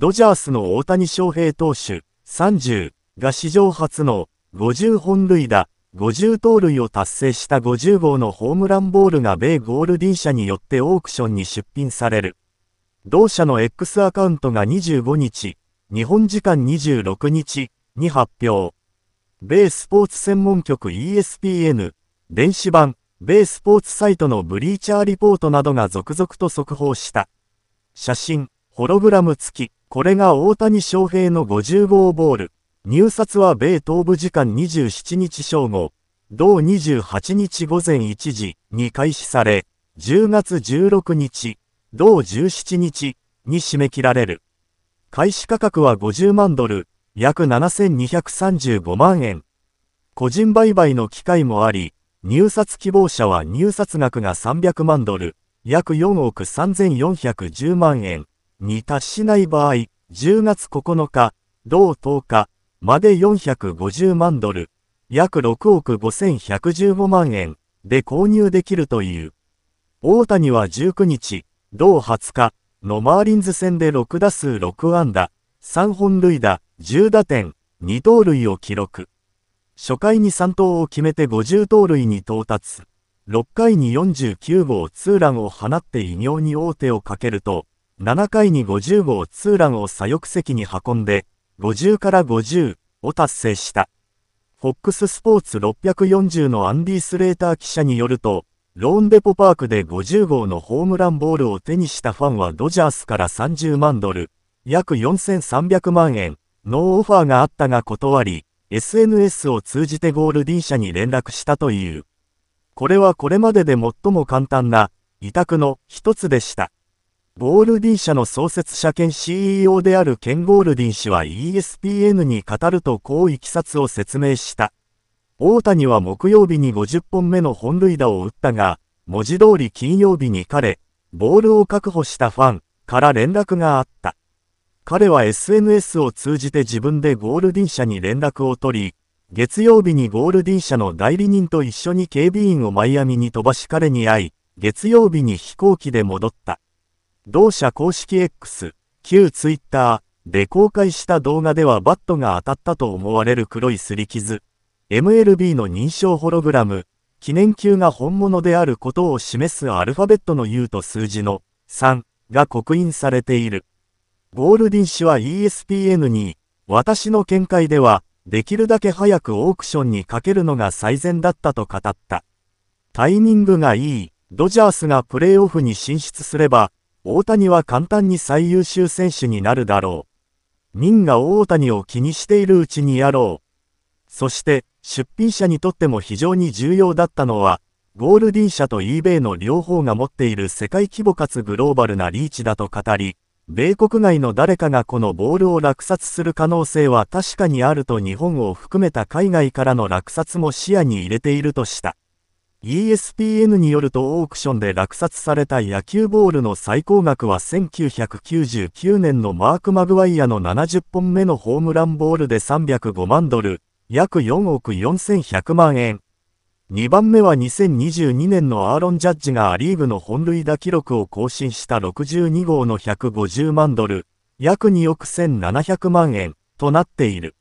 ドジャースの大谷翔平投手30が史上初の50本塁打、50盗塁を達成した50号のホームランボールが米ゴールディン社によってオークションに出品される。同社の X アカウントが25日、日本時間26日に発表。米スポーツ専門局 ESPN、電子版、米スポーツサイトのブリーチャーリポートなどが続々と速報した。写真、ホログラム付き。これが大谷翔平の50号ボール。入札は米東部時間27日正午、同28日午前1時に開始され、10月16日、同17日に締め切られる。開始価格は50万ドル、約7235万円。個人売買の機会もあり、入札希望者は入札額が300万ドル、約4億3410万円。に達しない場合、10月9日、同10日まで450万ドル、約6億5115万円で購入できるという。大谷は19日、同20日のマーリンズ戦で6打数6安打、3本塁打、10打点、2盗塁を記録。初回に3投を決めて50盗塁に到達。6回に49号ツーランを放って異業に王手をかけると、7回に50号ツーランを左翼席に運んで、50から50を達成した。FOX スポーツ640のアンディ・スレーター記者によると、ローンデポパークで50号のホームランボールを手にしたファンはドジャースから30万ドル、約4300万円、のオファーがあったが断り、SNS を通じてゴールディン社に連絡したという。これはこれまでで最も簡単な、委託の一つでした。ゴールディン社の創設者兼 CEO であるケン・ゴールディン氏は ESPN に語るとこういきさつを説明した。大谷は木曜日に50本目の本塁打を打ったが、文字通り金曜日に彼、ボールを確保したファンから連絡があった。彼は SNS を通じて自分でゴールディン社に連絡を取り、月曜日にゴールディン社の代理人と一緒に警備員をマイアミに飛ばし彼に会い、月曜日に飛行機で戻った。同社公式 X、旧 Twitter で公開した動画ではバットが当たったと思われる黒い擦り傷、MLB の認証ホログラム、記念球が本物であることを示すアルファベットの U と数字の3が刻印されている。ゴールディン氏は ESPN に、私の見解では、できるだけ早くオークションにかけるのが最善だったと語った。タイミングがいい、ドジャースがプレーオフに進出すれば、大谷は簡単に最優秀選手になるだろう。任が大谷を気にしているうちにやろう。そして、出品者にとっても非常に重要だったのは、ゴールディン社と eBay の両方が持っている世界規模かつグローバルなリーチだと語り、米国外の誰かがこのボールを落札する可能性は確かにあると日本を含めた海外からの落札も視野に入れているとした。ESPN によるとオークションで落札された野球ボールの最高額は1999年のマーク・マグワイアの70本目のホームランボールで305万ドル、約4億4100万円。2番目は2022年のアーロン・ジャッジがア・リーグの本塁打記録を更新した62号の150万ドル、約2億1700万円となっている。